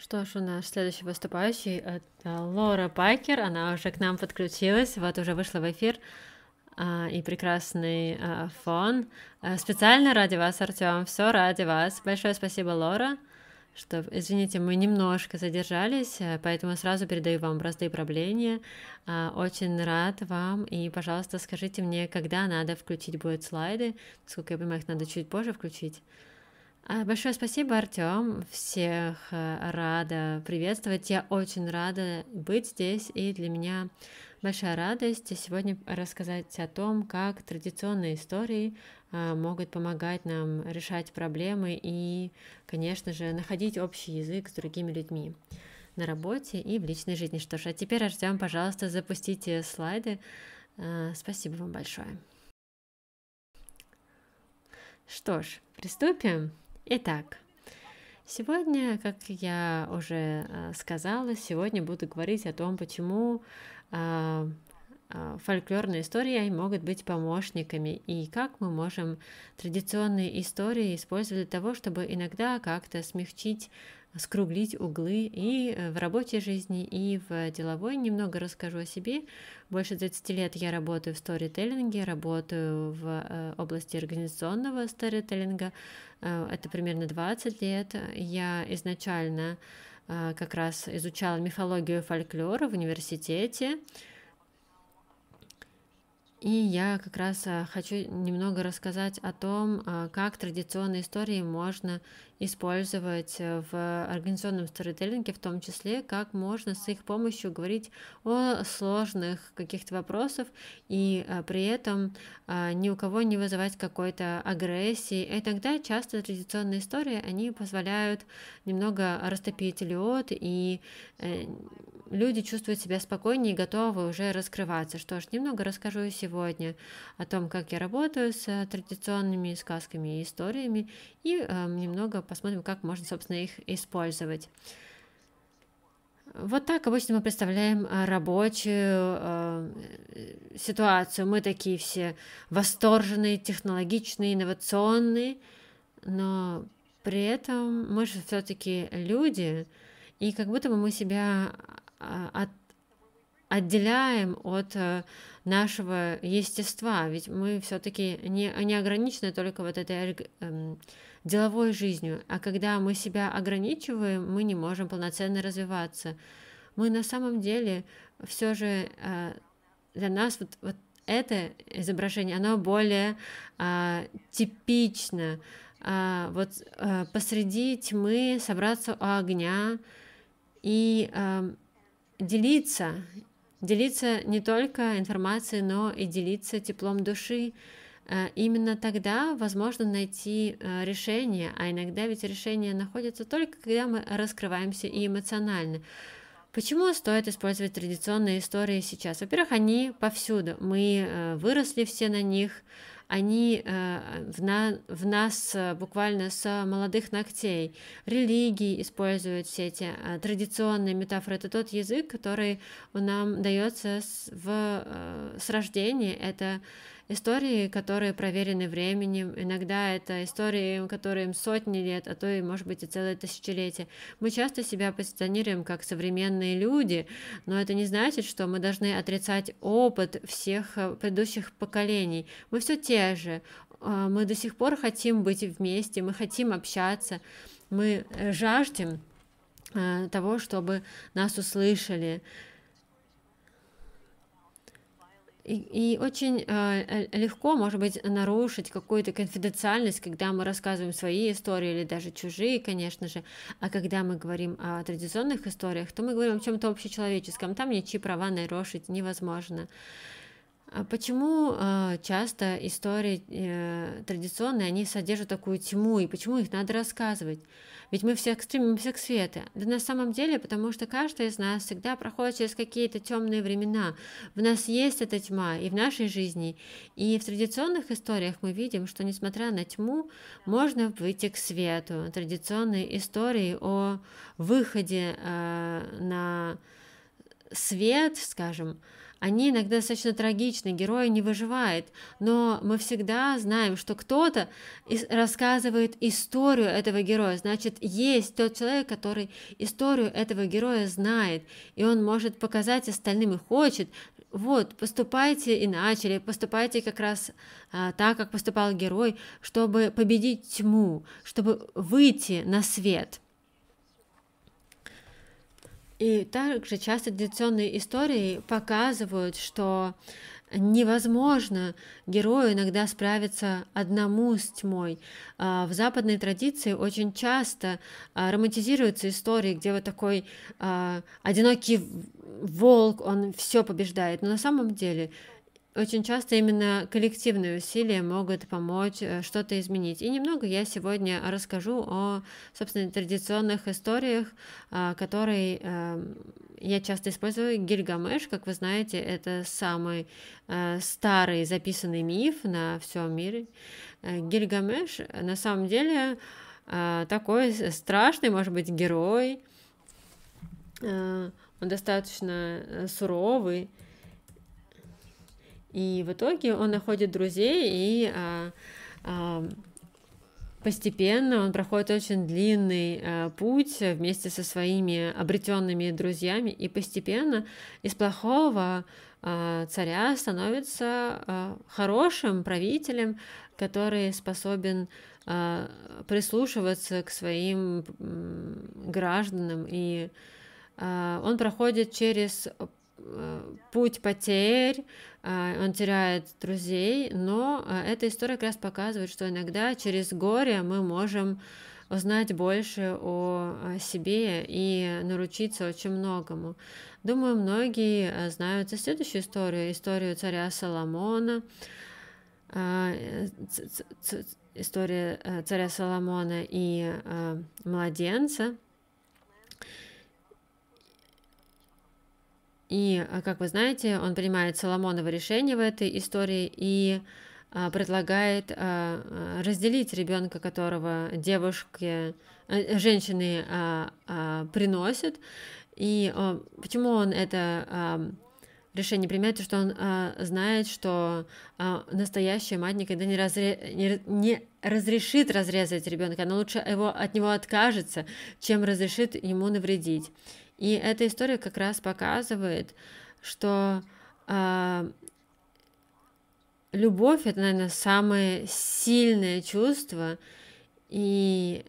Что ж, у нас следующий выступающий — это Лора Пайкер. Она уже к нам подключилась, вот уже вышла в эфир. А, и прекрасный а, фон. А, специально ради вас, Артем, все ради вас. Большое спасибо, Лора. Что, извините, мы немножко задержались, поэтому сразу передаю вам бразды правления. Очень рад вам, и, пожалуйста, скажите мне, когда надо включить будет слайды. Сколько я понимаю, их надо чуть позже включить. А, большое спасибо, Артем. Всех э, рада приветствовать. Я очень рада быть здесь, и для меня большая радость сегодня рассказать о том, как традиционные истории а, могут помогать нам решать проблемы и, конечно же, находить общий язык с другими людьми на работе и в личной жизни. Что ж, а теперь, Артем, пожалуйста, запустите слайды. А, спасибо вам большое. Что ж, приступим. Итак, сегодня, как я уже э, сказала, сегодня буду говорить о том, почему а, а, фольклорные истории могут быть помощниками, и как мы можем традиционные истории использовать для того, чтобы иногда как-то смягчить скруглить углы и э, в работе жизни, и в деловой. Немного расскажу о себе. Больше 20 лет я работаю в сторителлинге, работаю в э, области организационного сторителлинга. Э, это примерно 20 лет. Я изначально как раз изучала мифологию фольклора в университете. И я как раз хочу немного рассказать о том, как традиционные истории можно использовать э, в организационном сторителлинге в том числе, как можно с их помощью говорить о сложных каких-то вопросах и э, при этом э, ни у кого не вызывать какой-то агрессии. И тогда часто традиционные истории, они позволяют немного растопить лед, и люди чувствуют себя спокойнее и готовы уже раскрываться. Что ж, немного расскажу сегодня о том, как я работаю с традиционными сказками и историями, и немного посмотрим, как можно, собственно, их использовать. Вот так обычно мы представляем э, рабочую э, ситуацию. Мы такие все восторженные, технологичные, инновационные, но при этом мы же все-таки люди, и как будто бы мы себя а, от, отделяем от э, нашего естества, ведь мы все-таки не, не ограничены только вот этой эм, деловой жизнью, а когда мы себя ограничиваем, мы не можем полноценно развиваться. Мы на самом деле все же э, для нас вот, вот это изображение, оно более а, типично. А, вот а, посреди тьмы собраться у огня и а, делиться, делиться не только информацией, но и делиться теплом души. А, именно тогда возможно найти а, решение, а иногда ведь решение находится только когда мы раскрываемся и эмоционально. Почему стоит использовать традиционные истории сейчас? Во-первых, они повсюду, мы а, выросли все на них, они в, на, в нас буквально с молодых ногтей. Религии используют все эти традиционные метафоры. Это тот язык, который нам дается с, в, с рождения. Это истории, которые проверены временем, иногда это истории, которым сотни лет, а то и, может быть, и целое тысячелетие. Мы часто себя позиционируем как современные люди, но это не значит, что мы должны отрицать опыт всех э, предыдущих поколений. Мы все те же, а, мы до сих пор хотим быть вместе, мы хотим общаться, мы э, жаждем э, того, чтобы нас услышали, и, очень а, э, легко, может быть, нарушить какую-то конфиденциальность, когда мы рассказываем свои истории или даже чужие, конечно же. А когда мы говорим о традиционных историях, то мы говорим о чем-то общечеловеческом. Там ничьи права нарушить невозможно. А почему а, часто истории э, традиционные, они содержат такую тьму, и почему их надо рассказывать? ведь мы все стремимся к свету. Да на самом деле, потому что каждый из нас всегда проходит через какие-то темные времена. В нас есть эта тьма и в нашей жизни. И в традиционных историях мы видим, что несмотря на тьму, можно выйти к свету. Традиционные истории о выходе э, на свет, скажем, они иногда достаточно трагичны, герой не выживает, но мы всегда знаем, что кто-то рассказывает историю этого героя. Значит, есть тот человек, который историю этого героя знает, и он может показать остальным и хочет. Вот, поступайте иначе, или поступайте как раз а, так, как поступал герой, чтобы победить тьму, чтобы выйти на свет. И также часто традиционные истории показывают, что невозможно герою иногда справиться одному с тьмой. А, в западной традиции очень часто а, романтизируются истории, где вот такой а, одинокий волк, он все побеждает. Но на самом деле очень часто именно коллективные усилия могут помочь э, что-то изменить. И немного я сегодня расскажу о, собственно, традиционных историях, э, которые эм, я часто использую. Гильгамеш, как вы знаете, это самый э, старый записанный миф на всем мире. Гильгамеш на самом деле такой страшный, может быть, герой. Он достаточно суровый, и в итоге он находит друзей и а, а, постепенно он проходит очень длинный а, путь вместе со своими обретенными друзьями и постепенно из плохого а, царя становится а, хорошим правителем, который способен а, прислушиваться к своим гражданам и а, он проходит через Э, путь потерь, э, он теряет друзей, но э, эта история как раз показывает, что иногда через горе мы можем узнать больше о себе и научиться очень многому. Думаю, многие знают за следующую историю, историю царя Соломона, история царя Соломона и младенца – И, а, как вы знаете, он принимает Соломоново решение в этой истории и а, предлагает а, разделить ребенка, которого девушки, э, женщины приносят. И почему он это решение принимает, то что он знает, что настоящая мать никогда не, разре... не, не разрешит разрезать ребенка, она лучше его, от него откажется, чем разрешит ему навредить. И эта история как раз показывает, что э, любовь это, наверное, самое сильное чувство, и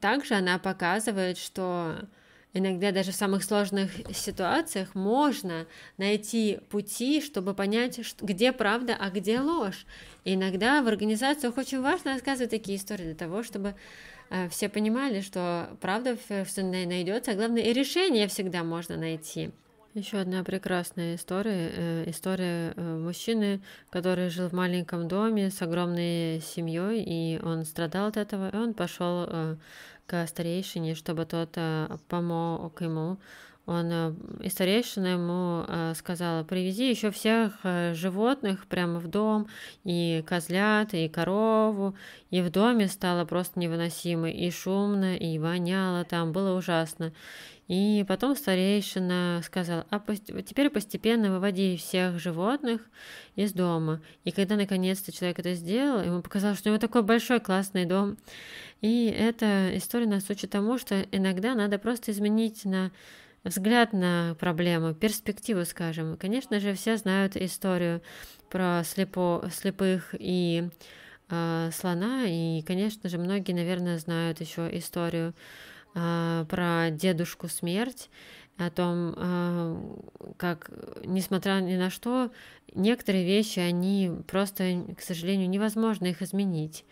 также она показывает, что иногда даже в самых сложных ситуациях можно найти пути, чтобы понять, где правда, а где ложь. И иногда в организациях очень важно рассказывать такие истории для того, чтобы э, все понимали, что правда всегда найдется, а главное и решение всегда можно найти. Еще одна прекрасная история. Э, история э, мужчины, который жил в маленьком доме с огромной семьей, и он страдал от этого, и он пошел э, к старейшине, чтобы тот помог ему. Он и старейшина ему сказала, привези еще всех животных прямо в дом, и козлят, и корову, и в доме стало просто невыносимо, и шумно, и воняло там, было ужасно. И потом старейшина сказал, а теперь постепенно выводи всех животных из дома. И когда наконец-то человек это сделал, ему показалось, что у него такой большой классный дом. И эта история нас учит тому, что иногда надо просто изменить на взгляд на проблему, перспективу, скажем. Конечно же, все знают историю про слепо, слепых и э, слона, и, конечно же, многие, наверное, знают еще историю а, про дедушку смерть, о том, а, как, несмотря ни на что, некоторые вещи, они просто, к сожалению, невозможно их изменить.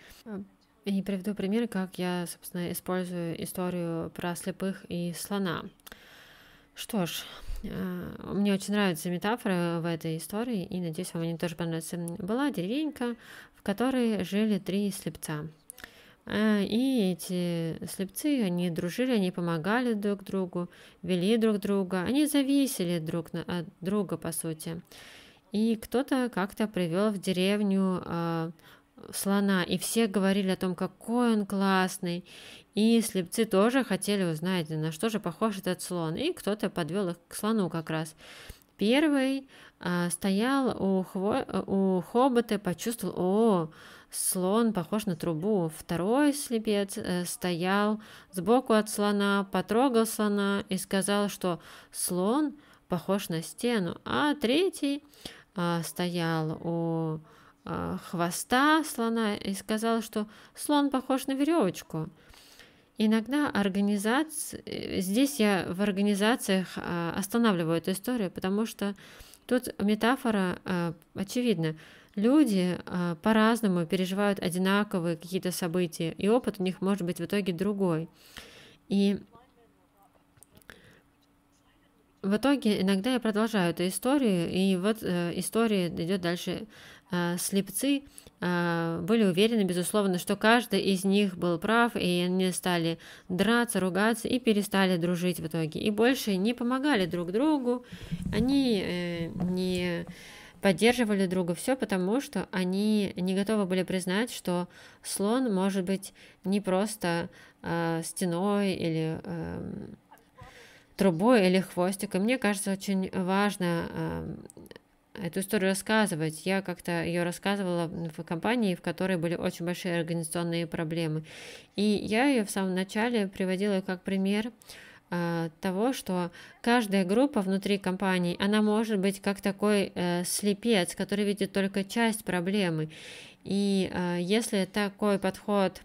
И приведу пример, как я, собственно, использую историю про слепых и слона. Что ж, а, мне очень нравятся метафоры в этой истории, и надеюсь, вам они тоже понравятся. Была деревенька, в которой жили три слепца. Э, и эти слепцы, они дружили, они помогали друг другу, вели друг друга, они зависели друг на, от друга, по сути. И кто-то как-то привел в деревню э, слона, и все говорили о том, какой он классный. И слепцы тоже хотели узнать, на что же похож этот слон. И кто-то подвел их к слону как раз. Первый э, стоял у, хво... у хобота, почувствовал, о, Слон похож на трубу. Второй слепец э, стоял сбоку от слона, потрогал слона и сказал, что слон похож на стену. А третий э, стоял у э, хвоста слона и сказал, что слон похож на веревочку. Иногда организации, здесь я в организациях останавливаю эту историю, потому что тут метафора очевидна люди а, по-разному переживают одинаковые какие-то события, и опыт у них может быть в итоге другой. И в итоге иногда я продолжаю эту историю, и вот э, история идет дальше. Э, слепцы э, были уверены, безусловно, что каждый из них был прав, и они стали драться, ругаться и перестали дружить в итоге. И больше не помогали друг другу, они э, не поддерживали друга. Все потому, что они не готовы были признать, что слон может быть не просто э, стеной или э, трубой или хвостиком. Мне кажется, очень важно э, эту историю рассказывать. Я как-то ее рассказывала в компании, в которой были очень большие организационные проблемы. И я ее в самом начале приводила как пример Э, того, что каждая группа внутри компании, она может быть как такой э, слепец, который видит только часть проблемы. И э, если такой подход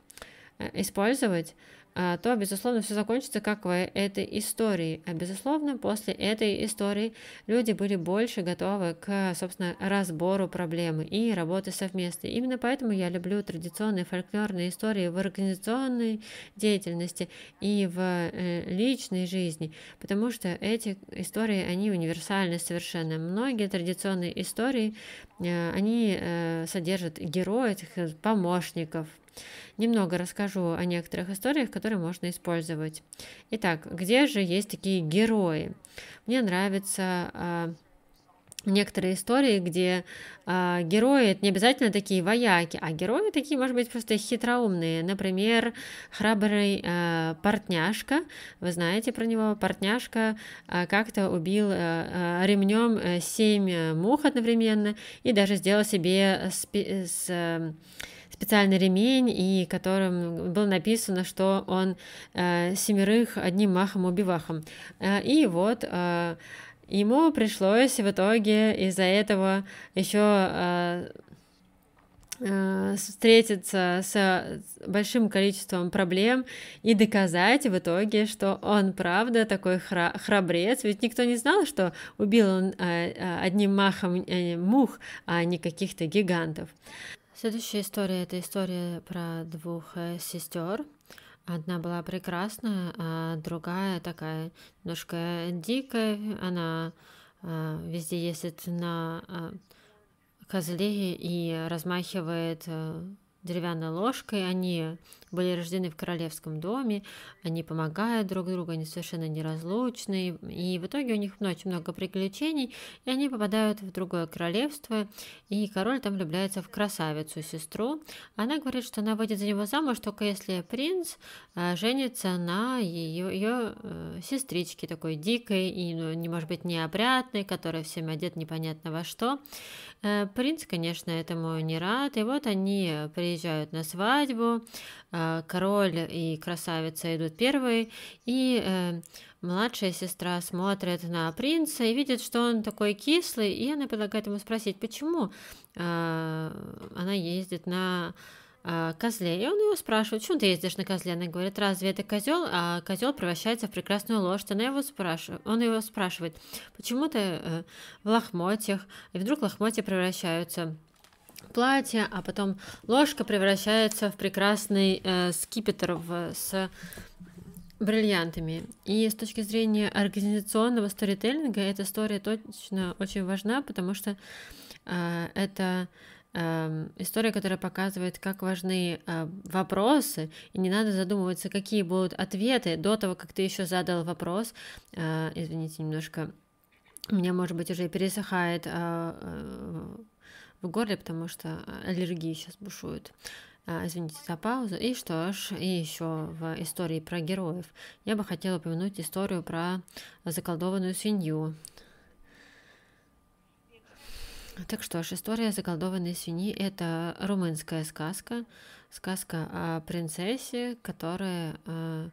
э, использовать, а, то, безусловно, все закончится как в этой истории. А, безусловно, после этой истории люди были больше готовы к, собственно, разбору проблемы и работы совместно. Именно поэтому я люблю традиционные фольклорные истории в организационной деятельности и в э, личной жизни, потому что эти истории, они универсальны совершенно. Многие традиционные истории, э, они э, содержат героев, помощников, Немного расскажу о некоторых историях, которые можно использовать. Итак, где же есть такие герои? Мне нравится а, некоторые истории, где э, герои это не обязательно такие вояки, а герои такие, может быть, просто хитроумные. Например, храбрый э, а, портняшка, вы знаете про него, портняшка э, как-то убил э, ремнем семь мух одновременно и даже сделал себе спи- с... Э, специальный ремень, и которым было написано, что он э, семерых одним махом-убивахом. Э, и вот... Э, Ему пришлось в итоге из-за этого еще э, э, встретиться с большим количеством проблем и доказать в итоге, что он правда такой хра храбрец, ведь никто не знал, что убил он э, э, одним махом мух, а не каких-то гигантов. Следующая история – это история про двух э, сестер. Одна была прекрасная, а другая такая немножко дикая. Она а, везде ездит на а, козле и размахивает а, деревянной ложкой. Они были рождены в королевском доме, они помогают друг другу, они совершенно неразлучны, и в итоге у них очень много приключений, и они попадают в другое королевство, и король там влюбляется в красавицу, сестру. Она говорит, что она выйдет за него замуж, только если принц э, женится на ее, ее э, сестричке, такой дикой и, ну, не может быть, необрядной, которая всеми одет непонятно во что. Э, принц, конечно, этому не рад, и вот они приезжают на свадьбу, Э, король и красавица идут первые, и э, младшая сестра смотрит на принца и видит, что он такой кислый, и она предлагает ему спросить, почему э, она ездит на козле. И он ее спрашивает, почему ты ездишь на козле? Она говорит, разве это козел? А козел превращается в прекрасную лошадь. Она его спрашивает, он его спрашивает, почему ты в лохмотьях? И вдруг лохмотья превращаются платье, а потом ложка превращается в прекрасный э, скипетр в, с бриллиантами. И с точки зрения организационного сторителлинга эта история точно очень важна, потому что э, это э, история, которая показывает, как важны э, вопросы, и не надо задумываться, какие будут ответы до того, как ты еще задал вопрос. Э, извините, немножко у меня, может быть, уже пересыхает в горле, потому что э, аллергии сейчас бушуют. А, извините за паузу. И что ж, и еще в истории про героев. Я бы хотела упомянуть историю про заколдованную свинью. Так что ж, история заколдованной свиньи – это румынская сказка, сказка о принцессе, которая э,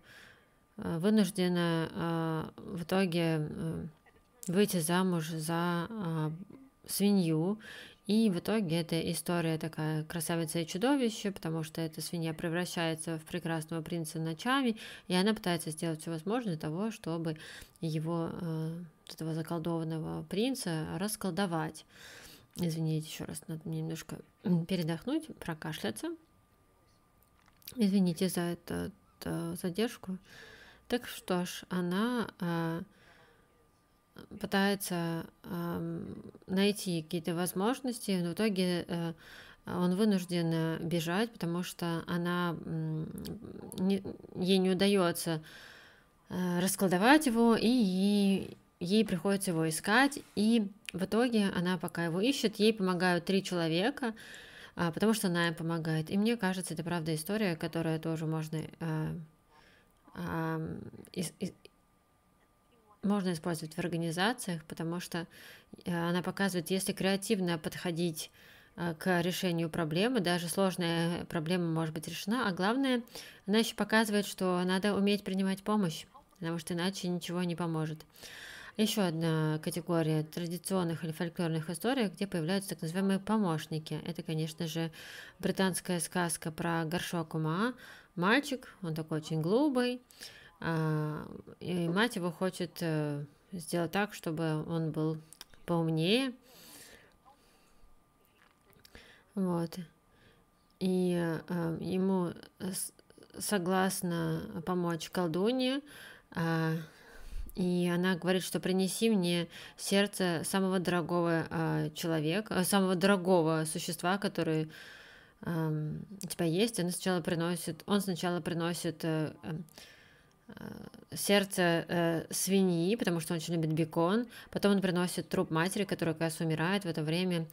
э, вынуждена в итоге выйти замуж за свинью, и в итоге эта история такая красавица и чудовище, потому что эта свинья превращается в прекрасного принца ночами, и она пытается сделать все возможное для того, чтобы его, э, этого заколдованного принца, расколдовать. Извините еще раз, надо мне немножко передохнуть, прокашляться. Извините за эту э, задержку. Так что ж, она э, пытается найти какие-то возможности, но в итоге э, он вынужден э, бежать, потому что она не, ей не удается э, раскладывать его, и ей, ей приходится его искать. И в итоге она, пока его ищет, ей помогают три человека, а, потому что она им помогает. И мне кажется, это правда история, которая тоже можно можно использовать в организациях, потому что э, она показывает, если креативно подходить э, к решению проблемы, даже сложная проблема может быть решена, а главное, она еще показывает, что надо уметь принимать помощь, потому что иначе ничего не поможет. Еще одна категория традиционных или фольклорных историй, где появляются так называемые помощники. Это, конечно же, британская сказка про горшок ума. Мальчик, он такой очень глупый, а, и мать его хочет э, сделать так, чтобы он был поумнее. Вот. И э, ему согласно помочь колдуне, э, а, и она говорит, что принеси мне сердце самого дорогого э, человека, самого дорогого существа, который э, у тебя есть. Она сначала приносит, он сначала приносит э, Э, сердце э, свиньи, потому что он очень любит бекон. Потом он приносит труп матери, которая как раз умирает в это время,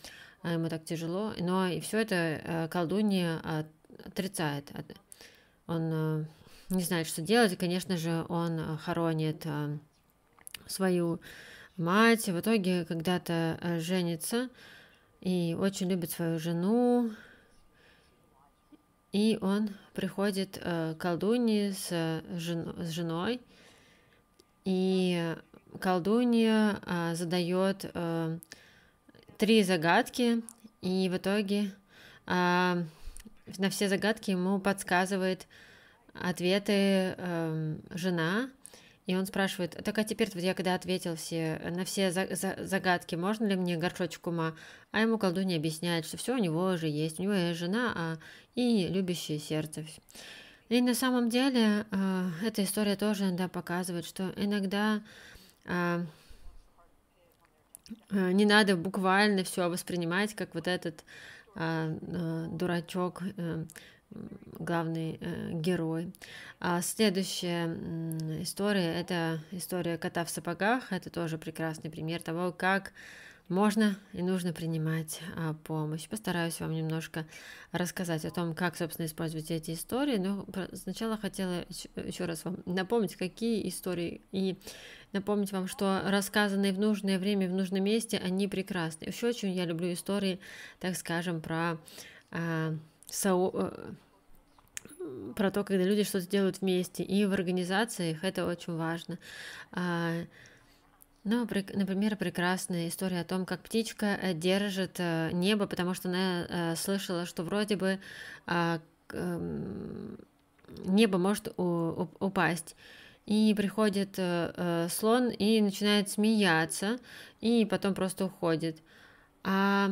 э, ему так тяжело. Но и все это э, колдунья от, отрицает. От, он э, не знает, что делать, и, конечно же, он э, хоронит э, свою мать. В итоге когда-то э, женится и очень любит свою жену, и он приходит э, к колдунье с, э, жен, с женой, и колдунья э, задает три загадки, и в итоге на все загадки ему подсказывает ответы жена, и он спрашивает, так а теперь вот я когда ответил все, на все за, за, загадки, можно ли мне горшочек ума? А ему колдунья объясняет, что все у него же есть, у него есть жена а, и любящее сердце. И на самом деле э, эта история тоже иногда показывает, что иногда э, не надо буквально все воспринимать как вот этот э, э, дурачок, э, главный э, герой. А следующая э, история – это история кота в сапогах. Это тоже прекрасный пример того, как можно и нужно принимать а, помощь. Постараюсь вам немножко рассказать о том, как, собственно, использовать эти истории. Но сначала хотела еще раз вам напомнить, какие истории, и напомнить вам, что рассказанные в нужное время, в нужном месте, они прекрасны. Еще очень я люблю истории, так скажем, про а, со э, про то, когда люди что-то делают вместе, и в организациях это очень важно. А, ну, например, прекрасная история о том, как птичка э, держит э, небо, потому что она э, слышала, что вроде бы а, эм, небо может упасть. И приходит слон и начинает смеяться, и потом просто уходит. А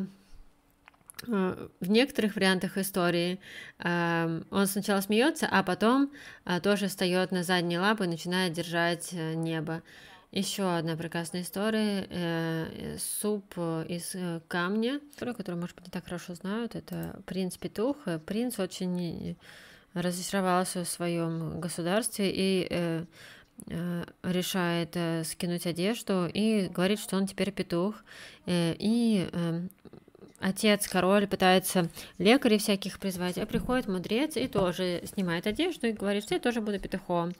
Э, в некоторых вариантах истории э, он сначала смеется, а потом э, тоже встает на задние лапы и начинает держать небо. Еще одна прекрасная история. суп из камня, который, может быть, не так хорошо знают. Это принц Петух. Принц очень разочаровался в своем государстве и решает скинуть одежду и говорит, что он теперь петух. И Отец, король, пытается лекарей всяких призвать, а приходит мудрец и тоже снимает одежду и говорит, что я тоже буду петухом.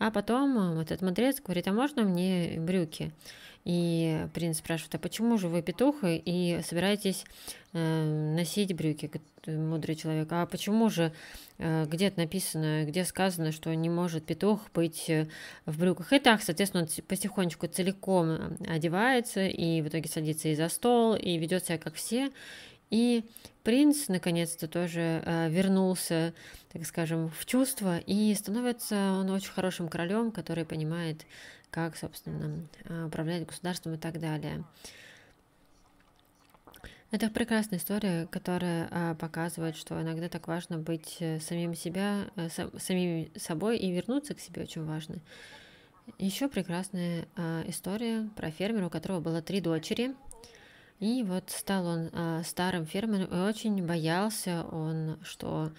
А потом э, этот мудрец говорит, а можно мне брюки? И принц спрашивает, а почему же вы петух и собираетесь э, носить брюки, мудрый человек, а почему же, э, где это написано, где сказано, что не может петух быть э, в брюках? И так, соответственно, он потихонечку целиком одевается и в итоге садится и за стол, и ведет себя как все, и принц наконец-то тоже вернулся, так скажем, в чувство, и становится он очень хорошим королем, который понимает как, собственно, а, управлять государством и так далее. Это прекрасная история, которая а, показывает, что иногда так важно быть э, самим себя, э, самим собой и вернуться к себе очень важно. Еще прекрасная а, история про фермера, у которого было три дочери. И вот стал он старым фермером и очень боялся он, что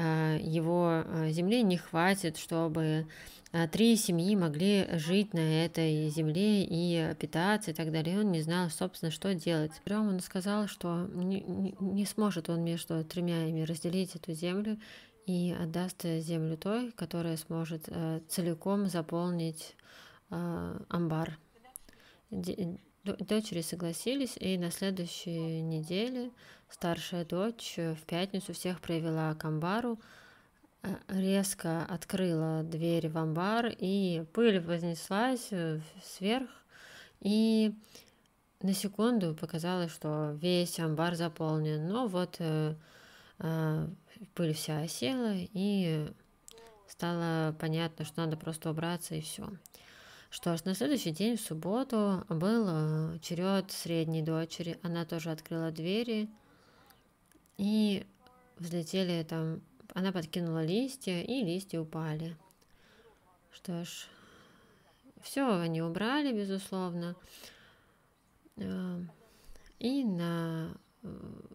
Э, его э, земли не хватит, чтобы э, три семьи могли жить на этой земле и питаться и так далее. И он не знал, собственно, что делать. Прям он сказал, что не, не сможет он между тремя ими разделить эту землю и отдаст землю той, которая сможет целиком заполнить амбар. Дочери согласились, и на следующей неделе старшая дочь э, в пятницу всех провела к амбару, э, резко открыла дверь в амбар, и пыль вознеслась э, сверх, и на секунду показалось, что весь амбар заполнен, но вот э, э, пыль вся осела, и стало понятно, что надо просто убраться и все. Что ж, на следующий день, в субботу, был черед средней дочери. Она тоже открыла двери, и взлетели там, она подкинула листья, и листья упали. Что ж, все они убрали, безусловно. Э, и на э,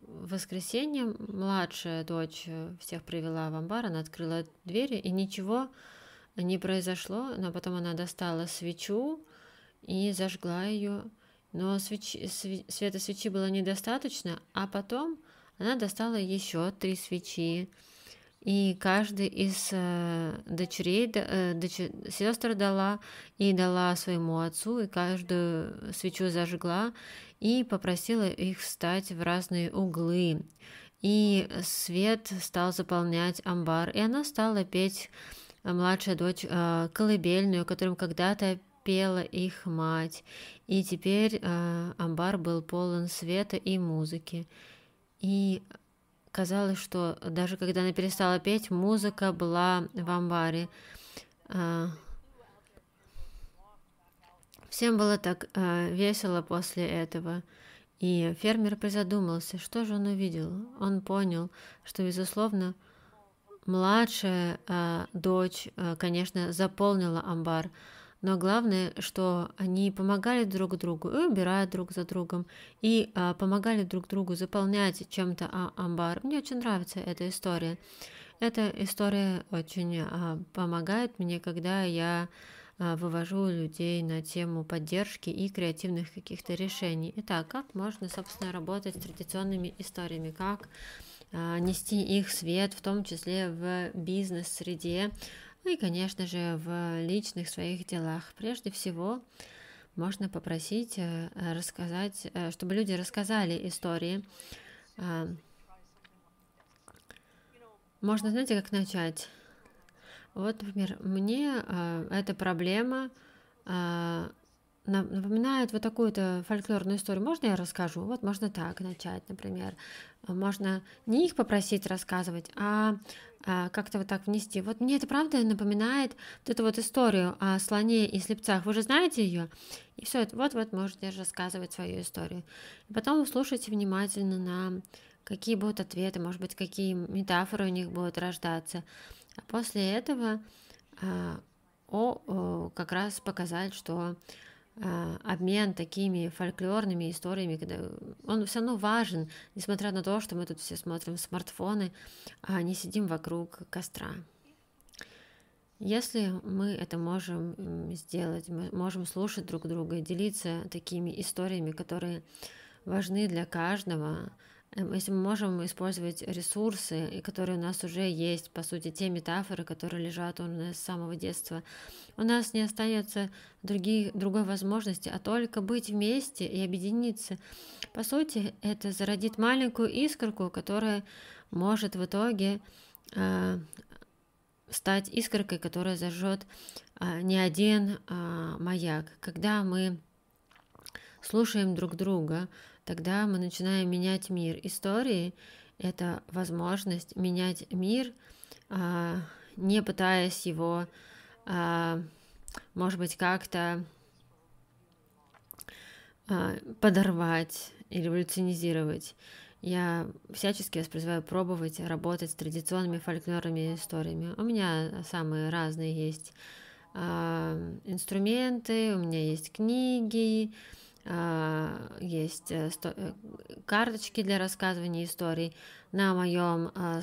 воскресенье младшая дочь всех привела в амбар, она открыла двери, и ничего не произошло, но потом она достала свечу и зажгла ее, но свечи, св... света свечи было недостаточно, а потом она достала еще три свечи, и каждый из э, дочерей, э, доч... сестра дала и дала своему отцу, и каждую свечу зажгла, и попросила их встать в разные углы. И свет стал заполнять амбар, и она стала петь э, младшая дочь э, колыбельную, которым когда-то пела их мать. И теперь э, амбар был полон света и музыки. И казалось, что даже когда она перестала петь, музыка была в амбаре. А, всем было так а, весело после этого. И фермер призадумался, что же он увидел. Он понял, что, безусловно, младшая а, дочь, конечно, заполнила амбар но главное, что они помогали друг другу и убирают друг за другом, и а, помогали друг другу заполнять чем-то а, амбар. Мне очень нравится эта история. Эта история очень а, помогает мне, когда я а, вывожу людей на тему поддержки и креативных каких-то решений. Итак, как можно, собственно, работать с традиционными историями, как а, нести их свет, в том числе в бизнес-среде, ну и, конечно же, в личных своих делах. Прежде всего, можно попросить э, рассказать, э, чтобы люди рассказали истории. Э, можно, знаете, как начать? Вот, например, мне эта проблема напоминает вот такую-то фольклорную историю. Можно я расскажу? Вот можно так начать, например. Можно не их попросить рассказывать, а, а как-то вот так внести. Вот мне это правда напоминает вот эту вот историю о слоне и слепцах. Вы же знаете ее? И все, вот-вот можете рассказывать свою историю. И потом слушайте внимательно на какие будут ответы, может быть, какие метафоры у них будут рождаться. А после этого а, о, о, как раз показать, что а, обмен такими фольклорными историями, когда он все равно важен, несмотря на то, что мы тут все смотрим смартфоны, а не сидим вокруг костра. Если мы это можем сделать, мы можем слушать друг друга и делиться такими историями, которые важны для каждого, если э, мы можем использовать ресурсы, которые у нас уже есть, по сути, те метафоры, которые лежат у нас с самого детства, у нас не останется других, другой возможности, а только быть вместе и объединиться. По сути, это зародит маленькую искорку, которая может в итоге э, стать искоркой, которая зажжет э, не один э, маяк. Когда мы слушаем друг друга, тогда мы начинаем менять мир. Истории — это возможность менять мир, а, не пытаясь его, а, может быть, как-то а, подорвать и революционизировать. Я всячески вас пробовать работать с традиционными фольклорными историями. У меня самые разные есть инструменты, у меня есть книги, а, есть э, э, карточки для рассказывания историй. На моем а,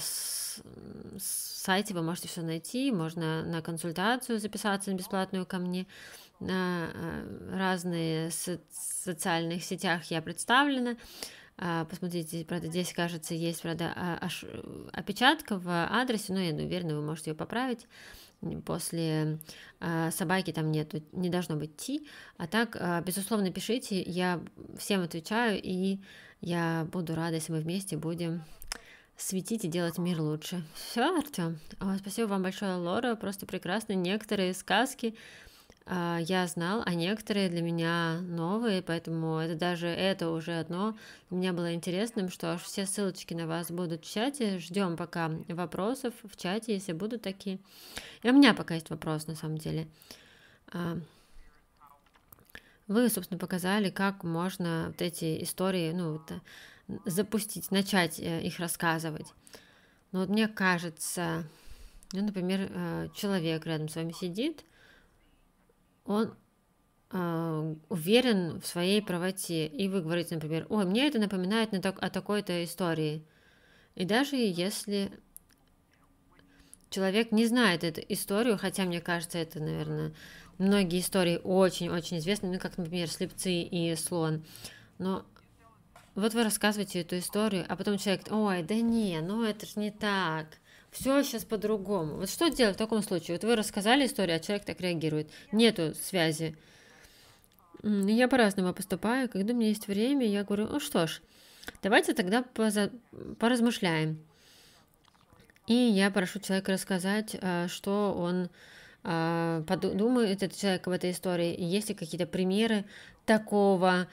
сайте вы можете все найти, можно на консультацию записаться на бесплатную ко мне. На э, разные социальных сетях я представлена. А, посмотрите, правда, здесь, кажется, есть, правда, опечатка в адресе, но я не уверена, вы можете ее поправить после а, собаки там нету, не должно быть ти. А так, а, безусловно, пишите, я всем отвечаю, и я буду рада, если мы вместе будем светить и делать мир лучше. Все, Артем. Спасибо вам большое, Лора. Просто прекрасно. Некоторые сказки а, я знал, а некоторые для меня новые, поэтому это даже это уже одно. Мне было интересным, что аж все ссылочки на вас будут в чате. Ждем пока вопросов в чате, если будут такие. И у меня пока есть вопрос, на самом деле. А, вы, собственно, показали, как можно вот эти истории, ну, вот, э, запустить, начать э, их рассказывать. Но вот мне кажется, ну, например, э, человек рядом с вами сидит, он э, уверен в своей правоте, и вы говорите, например, «Ой, мне это напоминает на так, о такой-то истории». И даже если человек не знает эту историю, хотя, мне кажется, это, наверное, многие истории очень-очень известны, ну, как, например, «Слепцы» и «Слон». Но вот вы рассказываете эту историю, а потом человек, ой, да не, ну это же не так все сейчас по-другому. Вот что делать в таком случае? Вот вы рассказали историю, а человек так реагирует. Нету связи. Я по-разному поступаю. Когда у меня есть время, я говорю, ну что ж, давайте тогда поза- поразмышляем. И я прошу человека рассказать, а, что он а, подумает, этот человек в этой истории. Есть ли какие-то примеры такого,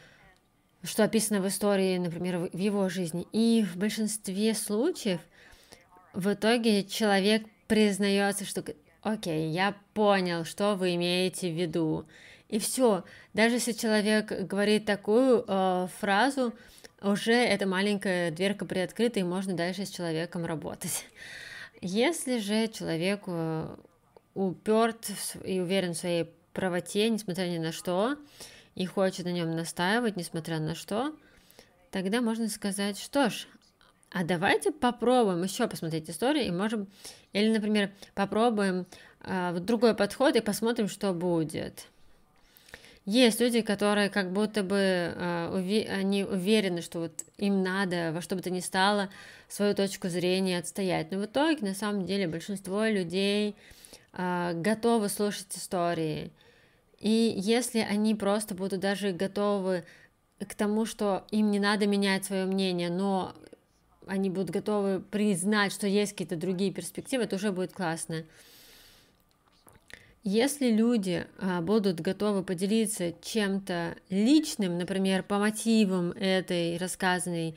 что описано в истории, например, в его жизни. И в большинстве случаев – в итоге человек признается, что окей, я понял, что вы имеете в виду. И все, даже если человек говорит такую э, фразу, уже эта маленькая дверка приоткрыта, и можно дальше с человеком работать. Если же человек э, уперт и уверен в своей правоте, несмотря ни на что, и хочет на нем настаивать, несмотря на что, тогда можно сказать, что ж, а давайте попробуем еще посмотреть историю и можем, или, например, попробуем э, другой подход и посмотрим, что будет. Есть люди, которые как будто бы э, а, уве- они уверены, что вот им надо во что бы то ни стало свою точку зрения отстоять. Но в итоге, на самом деле, большинство людей э, готовы слушать истории. И если они просто будут даже готовы к тому, что им не надо менять свое мнение, но они будут готовы признать, что есть какие-то другие перспективы, это уже будет классно. Если люди а, будут готовы поделиться чем-то личным, например, по мотивам этой рассказанной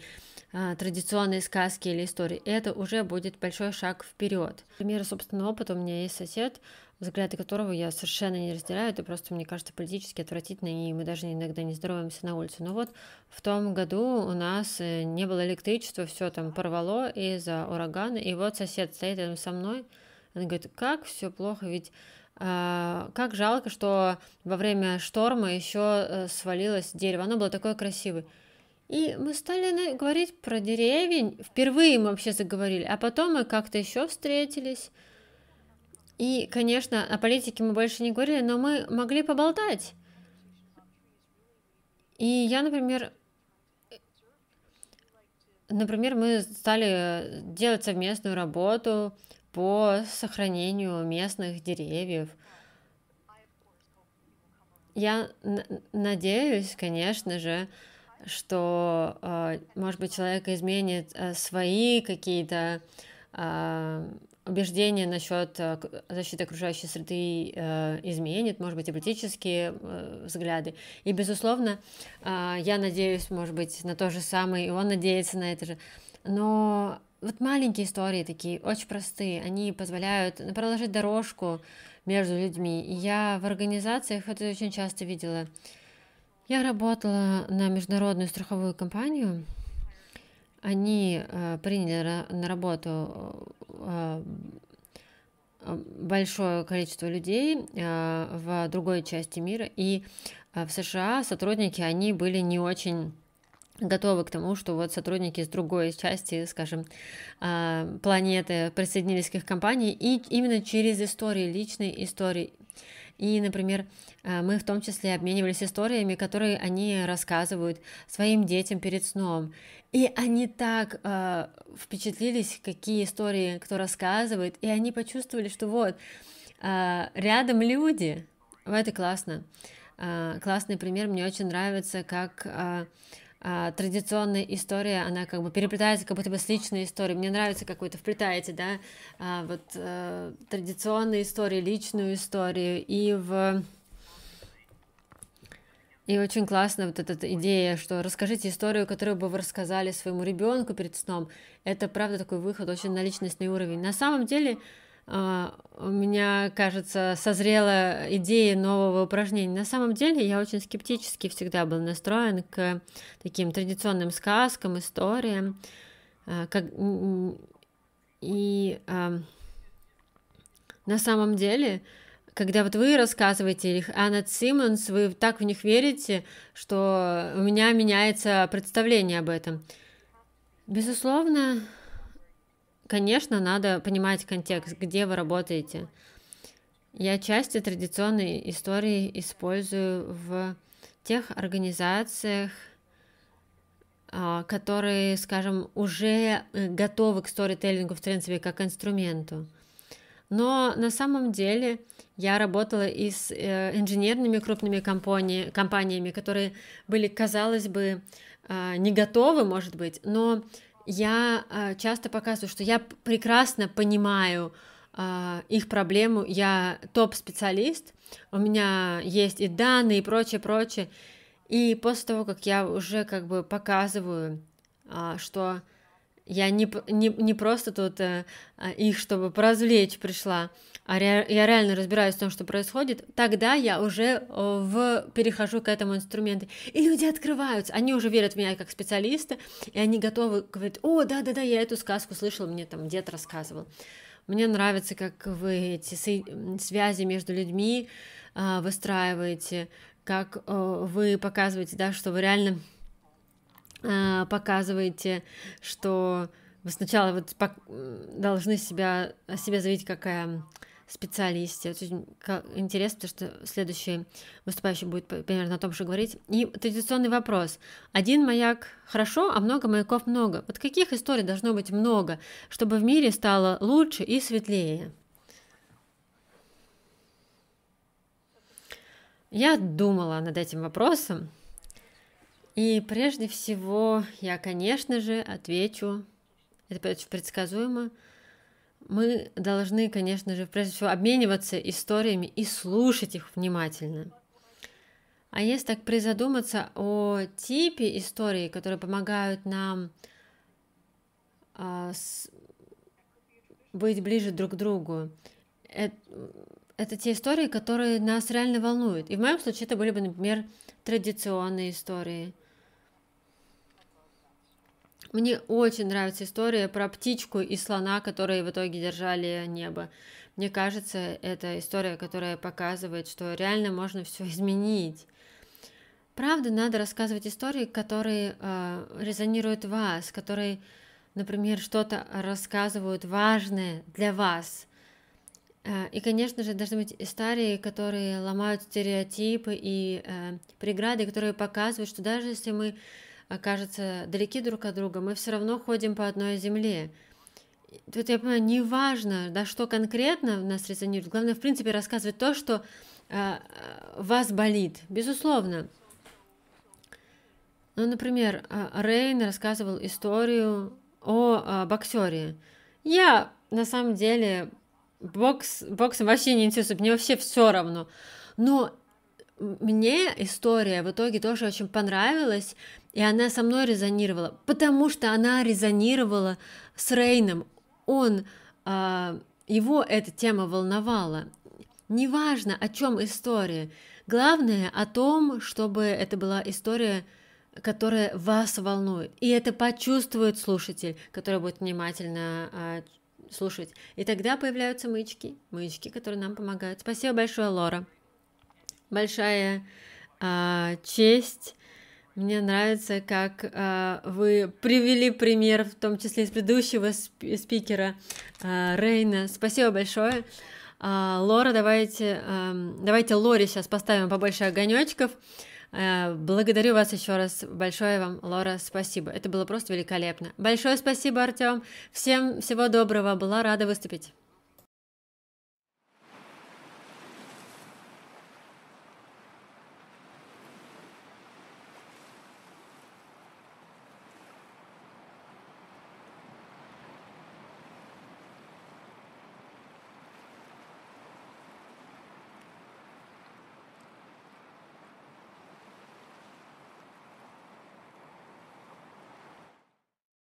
а, традиционной сказки или истории, это уже будет большой шаг вперед. Пример собственного опыта у меня есть сосед, взгляды которого я совершенно не разделяю, это просто, мне кажется, политически отвратительно, и мы даже иногда не здороваемся на улице. Но вот в том году у нас э, не было электричества, все там порвало из-за урагана, и вот сосед стоит рядом со мной, он говорит, как все плохо, ведь а, как жалко, что во время шторма еще э, свалилось дерево, оно было такое красивое. И мы стали ну, говорить про деревень, впервые мы вообще заговорили, а потом мы как-то еще встретились, и, конечно, о политике мы больше не говорили, но мы могли поболтать. И я, например, например, мы стали делать совместную работу по сохранению местных деревьев. Я надеюсь, конечно же, что, а, может быть, человек изменит а, свои какие-то а, убеждения насчет э, защиты окружающей среды э, изменит, может быть, и политические э, взгляды. И, безусловно, я надеюсь, может быть, на то же самое, и он надеется на это же. Но вот маленькие истории такие, очень простые, они позволяют проложить дорожку между людьми. И я в организациях это очень часто видела. Я работала на международную страховую компанию, они э, приняли на работу э, э, большое количество людей в другой части мира, и в США сотрудники, они были не очень готовы к тому, что вот сотрудники из другой части, скажем, планеты присоединились к их компании, и именно через истории, личные истории и, например, э, мы в том числе обменивались историями, которые они рассказывают своим детям перед сном. И они так э, впечатлились, какие истории кто рассказывает, и они почувствовали, что вот э, рядом люди. Это классно. Э, классный пример, мне очень нравится, как э, а, традиционная история, она как бы переплетается как будто бы с личной историей. Мне нравится, как вы это вплетаете, да, а, вот э, традиционные истории, личную историю и в... И очень классно вот эта идея, что расскажите историю, которую бы вы рассказали своему ребенку перед сном. Это правда такой выход очень на личностный уровень. На самом деле, а, у меня, кажется, созрела идея нового упражнения. На самом деле я очень скептически всегда был настроен к таким традиционным сказкам, историям. А, как... И а, на самом деле, когда вот вы рассказываете их, Анна Симмонс, вы так в них верите, что у меня меняется представление об этом. Безусловно, конечно, надо понимать контекст, где вы работаете. Я части традиционной истории использую в тех организациях, а, которые, скажем, уже э, готовы к сторителлингу, в принципе, как инструменту. Но на самом деле я работала и с э, инженерными крупными компании, компаниями, которые были, казалось бы, а, не готовы, может быть, но я э, часто показываю, что я прекрасно понимаю а, их проблему, я топ-специалист, у меня есть и данные, и прочее, прочее. И после того, как я уже как бы показываю, а, что я не, не, не просто тут э, а, их, чтобы поразвлечь пришла, а ре- я реально разбираюсь в том, что происходит, тогда я уже э, в, перехожу к этому инструменту. И люди открываются, они уже верят в меня как специалиста, и они готовы говорить, о, да-да-да, я эту сказку слышала, мне там дед рассказывал. Мне нравится, как вы эти связи между людьми а, выстраиваете, как э, вы показываете, да, что вы реально а, показываете, что вы сначала вот должны себя, о себе заявить как специалисте. Очень интересно, потому что следующий выступающий будет примерно о том же говорить. И традиционный вопрос. Один маяк хорошо, а много маяков много. Вот каких историй должно быть много, чтобы в мире стало лучше и светлее? Я думала над этим вопросом, и прежде всего я, конечно же, отвечу, это предсказуемо, мы должны, конечно же, прежде всего обмениваться историями и слушать их внимательно. А если так призадуматься о типе истории, которые помогают нам а, с, быть ближе друг к другу, это, это те истории, которые нас реально волнуют. И в моем случае это были бы, например, традиционные истории – мне очень нравится история про птичку и слона, которые в итоге держали небо. Мне кажется, это история, которая показывает, что реально можно все изменить. Правда, надо рассказывать истории, которые э, резонируют вас, которые, например, что-то рассказывают важное для вас. Э, и, конечно же, должны быть истории, которые ломают стереотипы и э, преграды, которые показывают, что даже если мы окажутся а, далеки друг от друга, мы все равно ходим по одной земле. Тут я понимаю, неважно, да, что конкретно в нас резонирует, главное, в принципе, рассказывать то, что э, вас болит, безусловно. Ну, например, Рейн рассказывал историю о, о боксере. Я, на самом деле, бокс, боксом вообще не интересует, мне вообще все равно. Но мне история в итоге тоже очень понравилась, и она со мной резонировала, потому что она резонировала с Рейном. Он, э, его эта тема волновала. Неважно, о чем история. Главное о том, чтобы это была история, которая вас волнует. И это почувствует слушатель, который будет внимательно э, слушать. И тогда появляются маячки, маячки, которые нам помогают. Спасибо большое, Лора. Большая э, честь мне нравится, как э, вы привели пример, в том числе из предыдущего спикера э, Рейна. Спасибо большое. Э, Лора, давайте, э, давайте Лоре сейчас поставим побольше огонечков. Э, благодарю вас еще раз. Большое вам, Лора, спасибо. Это было просто великолепно. Большое спасибо, Артем. Всем всего доброго. Была рада выступить.